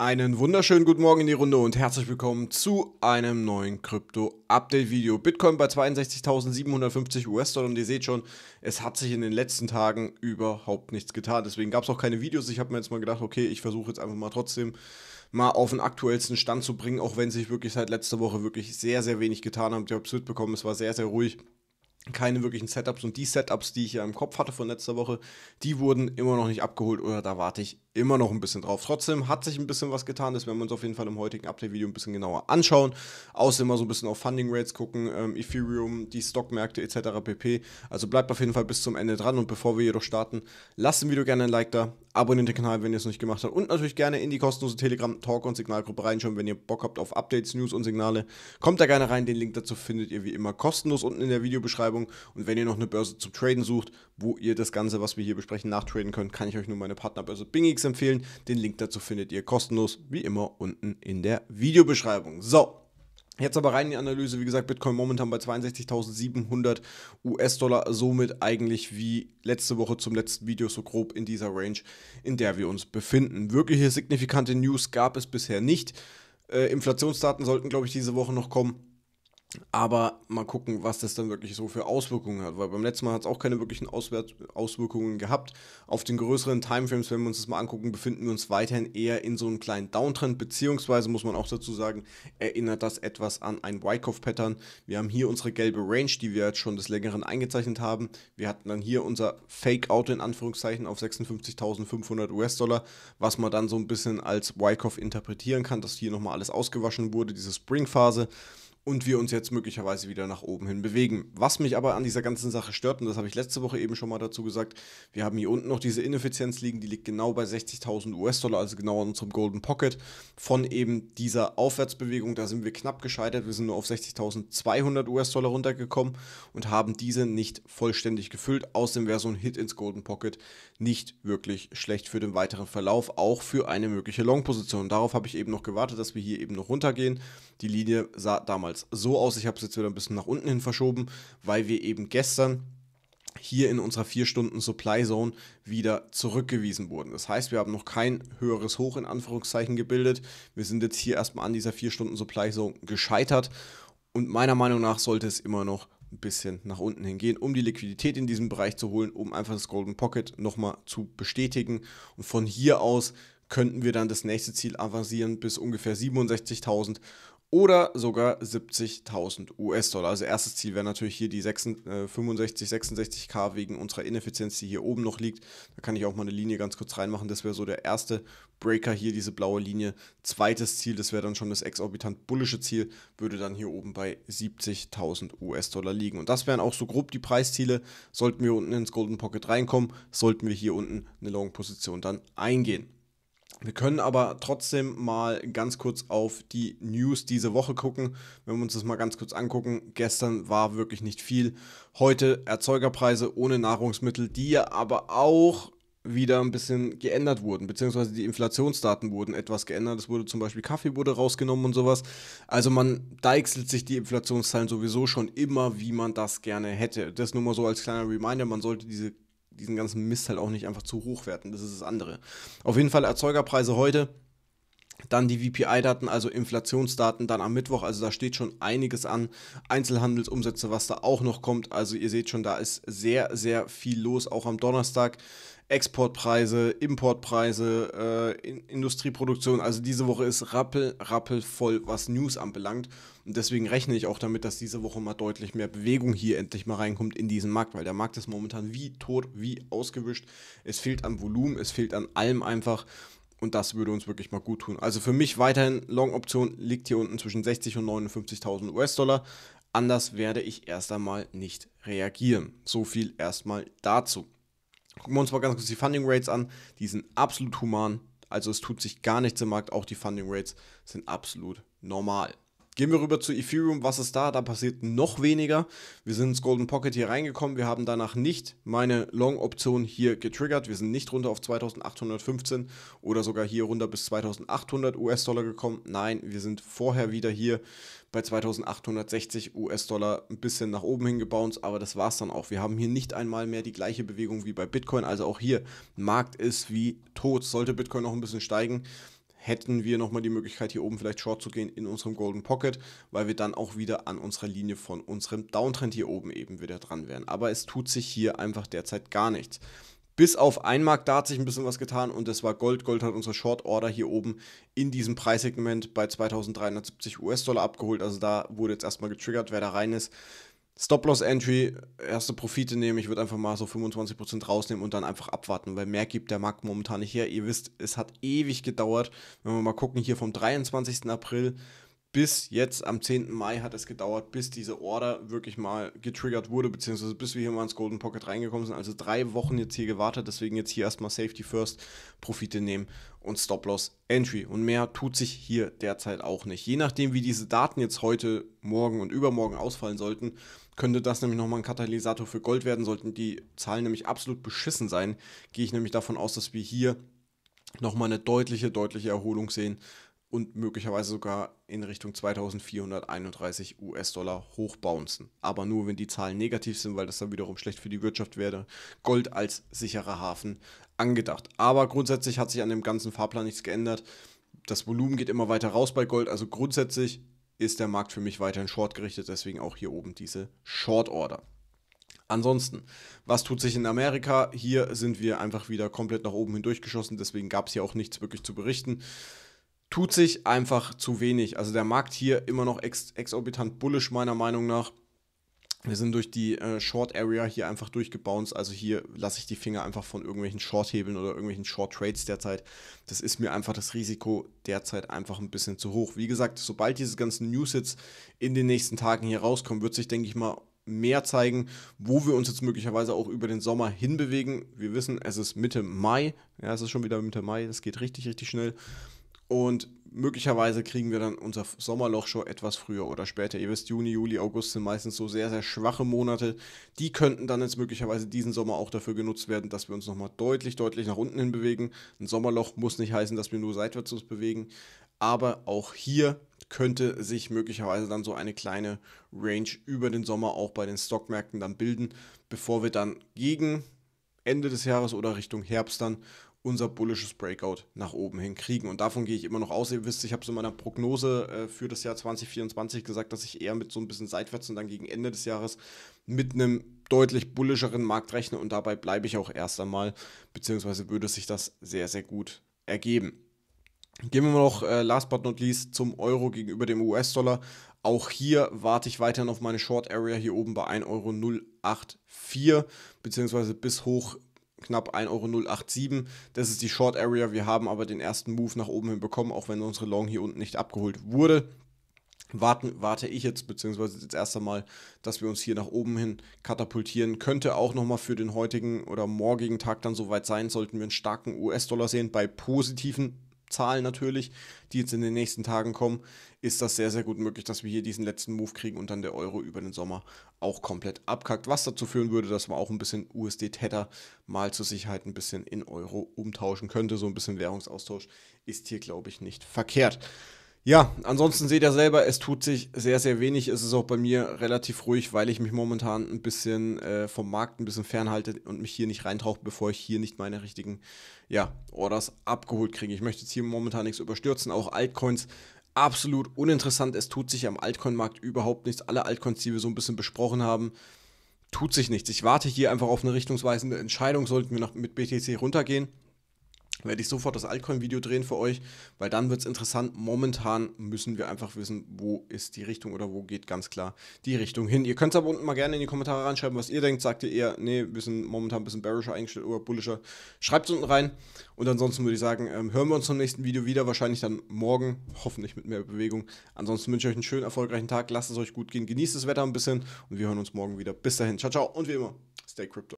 Einen wunderschönen guten Morgen in die Runde und herzlich willkommen zu einem neuen Krypto-Update-Video. Bitcoin bei 62.750 US-Dollar und ihr seht schon, es hat sich in den letzten Tagen überhaupt nichts getan. Deswegen gab es auch keine Videos. Ich habe mir jetzt mal gedacht, okay, ich versuche jetzt einfach mal trotzdem mal auf den aktuellsten Stand zu bringen, auch wenn sich wirklich seit letzter Woche wirklich sehr, sehr wenig getan hat. Ihr habt es mitbekommen, es war sehr, sehr ruhig keine wirklichen Setups und die Setups, die ich ja im Kopf hatte von letzter Woche, die wurden immer noch nicht abgeholt oder da warte ich immer noch ein bisschen drauf. Trotzdem hat sich ein bisschen was getan, das werden wir uns auf jeden Fall im heutigen Update-Video ein bisschen genauer anschauen. Außerdem mal so ein bisschen auf Funding Rates gucken, ähm, Ethereum, die Stockmärkte etc. pp. Also bleibt auf jeden Fall bis zum Ende dran und bevor wir jedoch starten, lasst dem Video gerne ein Like da, abonniert den Kanal, wenn ihr es noch nicht gemacht habt und natürlich gerne in die kostenlose Telegram, Talk und Signalgruppe reinschauen, wenn ihr Bock habt auf Updates, News und Signale. Kommt da gerne rein, den Link dazu findet ihr wie immer kostenlos unten in der Videobeschreibung und wenn ihr noch eine Börse zum Traden sucht, wo ihr das Ganze, was wir hier besprechen, nachtraden könnt, kann ich euch nur meine Partnerbörse BingX empfehlen. Den Link dazu findet ihr kostenlos, wie immer, unten in der Videobeschreibung. So, Jetzt aber rein in die Analyse, wie gesagt, Bitcoin momentan bei 62.700 US-Dollar, somit eigentlich wie letzte Woche zum letzten Video so grob in dieser Range, in der wir uns befinden. Wirkliche signifikante News gab es bisher nicht. Äh, Inflationsdaten sollten, glaube ich, diese Woche noch kommen. Aber mal gucken, was das dann wirklich so für Auswirkungen hat, weil beim letzten Mal hat es auch keine wirklichen Auswert Auswirkungen gehabt. Auf den größeren Timeframes, wenn wir uns das mal angucken, befinden wir uns weiterhin eher in so einem kleinen Downtrend, beziehungsweise muss man auch dazu sagen, erinnert das etwas an ein Wyckoff-Pattern. Wir haben hier unsere gelbe Range, die wir jetzt schon des Längeren eingezeichnet haben. Wir hatten dann hier unser Fake-Out in Anführungszeichen auf 56.500 US-Dollar, was man dann so ein bisschen als Wyckoff interpretieren kann, dass hier nochmal alles ausgewaschen wurde, diese Spring-Phase und wir uns jetzt möglicherweise wieder nach oben hin bewegen. Was mich aber an dieser ganzen Sache stört, und das habe ich letzte Woche eben schon mal dazu gesagt, wir haben hier unten noch diese Ineffizienz liegen, die liegt genau bei 60.000 US-Dollar, also genau an unserem Golden Pocket von eben dieser Aufwärtsbewegung. Da sind wir knapp gescheitert, wir sind nur auf 60.200 US-Dollar runtergekommen und haben diese nicht vollständig gefüllt. Außerdem wäre so ein Hit ins Golden Pocket nicht wirklich schlecht für den weiteren Verlauf, auch für eine mögliche Long-Position. Darauf habe ich eben noch gewartet, dass wir hier eben noch runtergehen. Die Linie sah damals damals so aus. Ich habe es jetzt wieder ein bisschen nach unten hin verschoben, weil wir eben gestern hier in unserer 4 Stunden Supply Zone wieder zurückgewiesen wurden. Das heißt, wir haben noch kein höheres Hoch in Anführungszeichen gebildet. Wir sind jetzt hier erstmal an dieser 4 Stunden Supply Zone gescheitert und meiner Meinung nach sollte es immer noch ein bisschen nach unten hingehen, um die Liquidität in diesem Bereich zu holen, um einfach das Golden Pocket nochmal zu bestätigen und von hier aus könnten wir dann das nächste Ziel avancieren bis ungefähr 67.000 oder sogar 70.000 US-Dollar. Also erstes Ziel wäre natürlich hier die 65, 66k äh, wegen unserer Ineffizienz, die hier oben noch liegt. Da kann ich auch mal eine Linie ganz kurz reinmachen. Das wäre so der erste Breaker hier, diese blaue Linie. Zweites Ziel, das wäre dann schon das exorbitant bullische Ziel, würde dann hier oben bei 70.000 US-Dollar liegen. Und das wären auch so grob die Preisziele. Sollten wir unten ins Golden Pocket reinkommen, sollten wir hier unten eine Long-Position dann eingehen. Wir können aber trotzdem mal ganz kurz auf die News diese Woche gucken. Wenn wir uns das mal ganz kurz angucken, gestern war wirklich nicht viel. Heute Erzeugerpreise ohne Nahrungsmittel, die ja aber auch wieder ein bisschen geändert wurden, beziehungsweise die Inflationsdaten wurden etwas geändert. Es wurde zum Beispiel Kaffee wurde rausgenommen und sowas. Also man deichselt sich die Inflationszahlen sowieso schon immer, wie man das gerne hätte. Das nur mal so als kleiner Reminder, man sollte diese diesen ganzen Mist halt auch nicht einfach zu hoch werten. Das ist das andere. Auf jeden Fall Erzeugerpreise heute. Dann die VPI-Daten, also Inflationsdaten, dann am Mittwoch. Also da steht schon einiges an. Einzelhandelsumsätze, was da auch noch kommt. Also ihr seht schon, da ist sehr, sehr viel los. Auch am Donnerstag Exportpreise, Importpreise, äh, in Industrieproduktion. Also diese Woche ist rappel, rappel voll, was News anbelangt. Und deswegen rechne ich auch damit, dass diese Woche mal deutlich mehr Bewegung hier endlich mal reinkommt in diesen Markt, weil der Markt ist momentan wie tot, wie ausgewischt. Es fehlt an Volumen, es fehlt an allem einfach. Und das würde uns wirklich mal gut tun. Also für mich weiterhin Long-Option liegt hier unten zwischen 60 und 59.000 US-Dollar. Anders werde ich erst einmal nicht reagieren. So viel erstmal dazu. Gucken wir uns mal ganz kurz die Funding Rates an. Die sind absolut human. Also es tut sich gar nichts im Markt. Auch die Funding Rates sind absolut normal. Gehen wir rüber zu Ethereum. Was ist da? Da passiert noch weniger. Wir sind ins Golden Pocket hier reingekommen. Wir haben danach nicht meine Long-Option hier getriggert. Wir sind nicht runter auf 2815 oder sogar hier runter bis 2800 US-Dollar gekommen. Nein, wir sind vorher wieder hier bei 2860 US-Dollar ein bisschen nach oben hingebounced, aber das war es dann auch. Wir haben hier nicht einmal mehr die gleiche Bewegung wie bei Bitcoin. Also auch hier, Markt ist wie tot. Sollte Bitcoin noch ein bisschen steigen, hätten wir nochmal die Möglichkeit, hier oben vielleicht Short zu gehen in unserem Golden Pocket, weil wir dann auch wieder an unserer Linie von unserem Downtrend hier oben eben wieder dran wären. Aber es tut sich hier einfach derzeit gar nichts. Bis auf einen Markt, da hat sich ein bisschen was getan und das war Gold. Gold hat unsere Short Order hier oben in diesem Preissegment bei 2370 US-Dollar abgeholt. Also da wurde jetzt erstmal getriggert, wer da rein ist Stop-Loss-Entry, erste Profite nehmen. Ich würde einfach mal so 25% rausnehmen und dann einfach abwarten, weil mehr gibt der Markt momentan nicht her. Ihr wisst, es hat ewig gedauert. Wenn wir mal gucken, hier vom 23. April bis jetzt am 10. Mai hat es gedauert, bis diese Order wirklich mal getriggert wurde, beziehungsweise bis wir hier mal ins Golden Pocket reingekommen sind. Also drei Wochen jetzt hier gewartet, deswegen jetzt hier erstmal Safety First, Profite nehmen und Stop Loss Entry. Und mehr tut sich hier derzeit auch nicht. Je nachdem, wie diese Daten jetzt heute, morgen und übermorgen ausfallen sollten, könnte das nämlich nochmal ein Katalysator für Gold werden. Sollten die Zahlen nämlich absolut beschissen sein, gehe ich nämlich davon aus, dass wir hier nochmal eine deutliche, deutliche Erholung sehen und möglicherweise sogar in Richtung 2431 US-Dollar hochbouncen. Aber nur, wenn die Zahlen negativ sind, weil das dann wiederum schlecht für die Wirtschaft wäre. Gold als sicherer Hafen angedacht. Aber grundsätzlich hat sich an dem ganzen Fahrplan nichts geändert. Das Volumen geht immer weiter raus bei Gold. Also grundsätzlich ist der Markt für mich weiterhin short gerichtet. Deswegen auch hier oben diese Short Order. Ansonsten, was tut sich in Amerika? Hier sind wir einfach wieder komplett nach oben hindurchgeschossen. Deswegen gab es hier auch nichts wirklich zu berichten tut sich einfach zu wenig. Also der Markt hier immer noch ex exorbitant bullisch meiner Meinung nach. Wir sind durch die äh, Short Area hier einfach durchgebounced. Also hier lasse ich die Finger einfach von irgendwelchen Short-Hebeln oder irgendwelchen Short-Trades derzeit. Das ist mir einfach das Risiko derzeit einfach ein bisschen zu hoch. Wie gesagt, sobald diese ganzen News jetzt in den nächsten Tagen hier rauskommen, wird sich, denke ich mal, mehr zeigen, wo wir uns jetzt möglicherweise auch über den Sommer hinbewegen. Wir wissen, es ist Mitte Mai. Ja, es ist schon wieder Mitte Mai. Das geht richtig, richtig schnell. Und möglicherweise kriegen wir dann unser Sommerloch schon etwas früher oder später. Ihr wisst, Juni, Juli, August sind meistens so sehr, sehr schwache Monate. Die könnten dann jetzt möglicherweise diesen Sommer auch dafür genutzt werden, dass wir uns nochmal deutlich, deutlich nach unten hin bewegen. Ein Sommerloch muss nicht heißen, dass wir nur seitwärts uns bewegen. Aber auch hier könnte sich möglicherweise dann so eine kleine Range über den Sommer auch bei den Stockmärkten dann bilden, bevor wir dann gegen Ende des Jahres oder Richtung Herbst dann unser bullisches Breakout nach oben hin kriegen. Und davon gehe ich immer noch aus. Ihr wisst, ich habe es in meiner Prognose äh, für das Jahr 2024 gesagt, dass ich eher mit so ein bisschen seitwärts und dann gegen Ende des Jahres mit einem deutlich bullischeren Markt rechne. Und dabei bleibe ich auch erst einmal, beziehungsweise würde sich das sehr, sehr gut ergeben. Gehen wir mal noch, äh, last but not least, zum Euro gegenüber dem US-Dollar. Auch hier warte ich weiterhin auf meine Short Area hier oben bei 1,084 Euro, beziehungsweise bis hoch knapp 1,087 Euro. Das ist die Short Area. Wir haben aber den ersten Move nach oben hin bekommen, auch wenn unsere Long hier unten nicht abgeholt wurde. Warten, warte ich jetzt, beziehungsweise jetzt erst einmal, dass wir uns hier nach oben hin katapultieren. Könnte auch nochmal für den heutigen oder morgigen Tag dann soweit sein, sollten wir einen starken US-Dollar sehen bei positiven Zahlen natürlich, die jetzt in den nächsten Tagen kommen, ist das sehr, sehr gut möglich, dass wir hier diesen letzten Move kriegen und dann der Euro über den Sommer auch komplett abkackt. Was dazu führen würde, dass man auch ein bisschen USD-Tether mal zur Sicherheit ein bisschen in Euro umtauschen könnte. So ein bisschen Währungsaustausch ist hier, glaube ich, nicht verkehrt. Ja, ansonsten seht ihr selber, es tut sich sehr, sehr wenig. Es ist auch bei mir relativ ruhig, weil ich mich momentan ein bisschen äh, vom Markt ein bisschen fernhalte und mich hier nicht reintauche, bevor ich hier nicht meine richtigen ja, Orders abgeholt kriege. Ich möchte jetzt hier momentan nichts überstürzen. Auch Altcoins absolut uninteressant. Es tut sich am Altcoin-Markt überhaupt nichts. Alle Altcoins, die wir so ein bisschen besprochen haben, tut sich nichts. Ich warte hier einfach auf eine richtungsweisende Entscheidung. Sollten wir noch mit BTC runtergehen, werde ich sofort das Altcoin-Video drehen für euch, weil dann wird es interessant. Momentan müssen wir einfach wissen, wo ist die Richtung oder wo geht ganz klar die Richtung hin. Ihr könnt es aber unten mal gerne in die Kommentare reinschreiben, was ihr denkt. Sagt ihr eher, nee, wir sind momentan ein bisschen bearischer eingestellt oder bullischer. Schreibt es unten rein. Und ansonsten würde ich sagen, ähm, hören wir uns zum nächsten Video wieder. Wahrscheinlich dann morgen, hoffentlich mit mehr Bewegung. Ansonsten wünsche ich euch einen schönen, erfolgreichen Tag. Lasst es euch gut gehen. Genießt das Wetter ein bisschen und wir hören uns morgen wieder. Bis dahin. Ciao, ciao und wie immer, stay crypto.